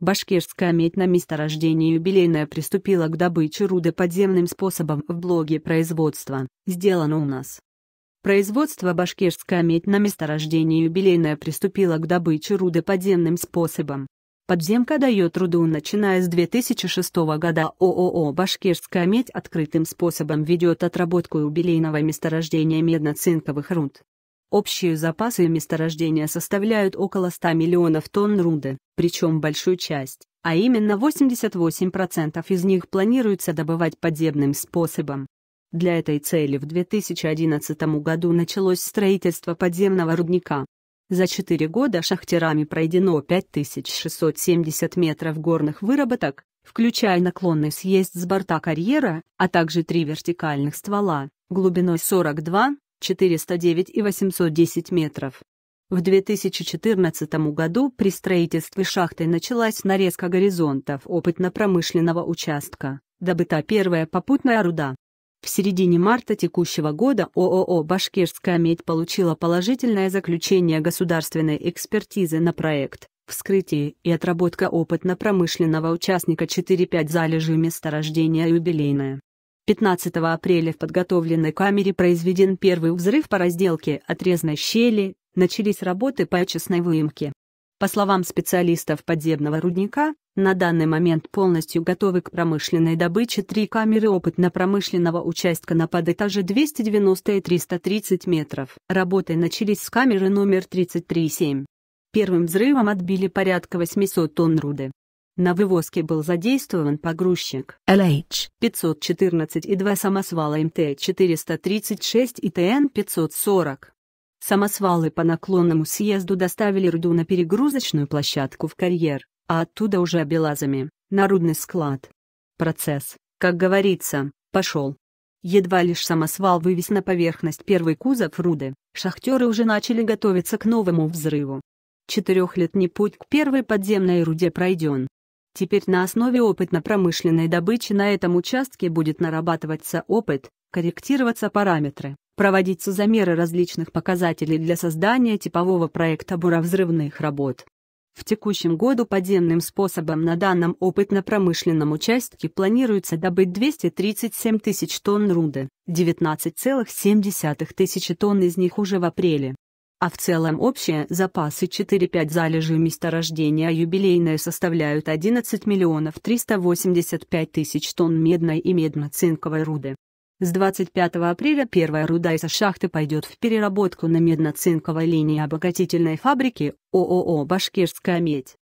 Башкирская медь на месторождении юбилейная приступила к добыче руды подземным способом в блоге производства, сделано у нас. Производство башкирская медь на месторождении юбилейная приступила к добыче руды подземным способом. Подземка дает руду начиная с 2006 года ООО «Башкирская медь» открытым способом ведет отработку юбилейного месторождения медно-цинковых руд. Общие запасы месторождения составляют около 100 миллионов тонн руды причем большую часть, а именно 88% из них планируется добывать подземным способом. Для этой цели в 2011 году началось строительство подземного рудника. За 4 года шахтерами пройдено 5670 метров горных выработок, включая наклонный съезд с борта карьера, а также три вертикальных ствола, глубиной 42, 409 и 810 метров. В 2014 году при строительстве шахты началась нарезка горизонтов опытно-промышленного участка, добыта первая попутная руда. В середине марта текущего года ООО «Башкирская медь» получила положительное заключение государственной экспертизы на проект, вскрытие и отработка опытно-промышленного участника 4-5 залежи месторождения юбилейное. 15 апреля в подготовленной камере произведен первый взрыв по разделке отрезной щели начались работы по очистной выемке. По словам специалистов подземного рудника, на данный момент полностью готовы к промышленной добыче три камеры опытно-промышленного участка на подэтаже 290 и 330 метров. Работы начались с камеры номер 33-7. Первым взрывом отбили порядка 800 тонн руды. На вывозке был задействован погрузчик LH-514 и два самосвала МТ-436 и ТН-540. Самосвалы по наклонному съезду доставили руду на перегрузочную площадку в карьер, а оттуда уже белазами, на рудный склад. Процесс, как говорится, пошел. Едва лишь самосвал вывез на поверхность первый кузов руды, шахтеры уже начали готовиться к новому взрыву. Четырехлетний путь к первой подземной руде пройден. Теперь на основе опытно-промышленной добычи на этом участке будет нарабатываться опыт, корректироваться параметры, проводиться замеры различных показателей для создания типового проекта буровзрывных работ. В текущем году подземным способом на данном опытно-промышленном участке планируется добыть 237 тысяч тонн руды, 19,7 тысячи тонн из них уже в апреле. А в целом общие запасы 4-5 залежей месторождения юбилейное составляют 11 миллионов 385 тысяч тонн медной и медно-цинковой руды. С 25 апреля первая руда из шахты пойдет в переработку на медно-цинковой линии обогатительной фабрики ООО «Башкирская медь».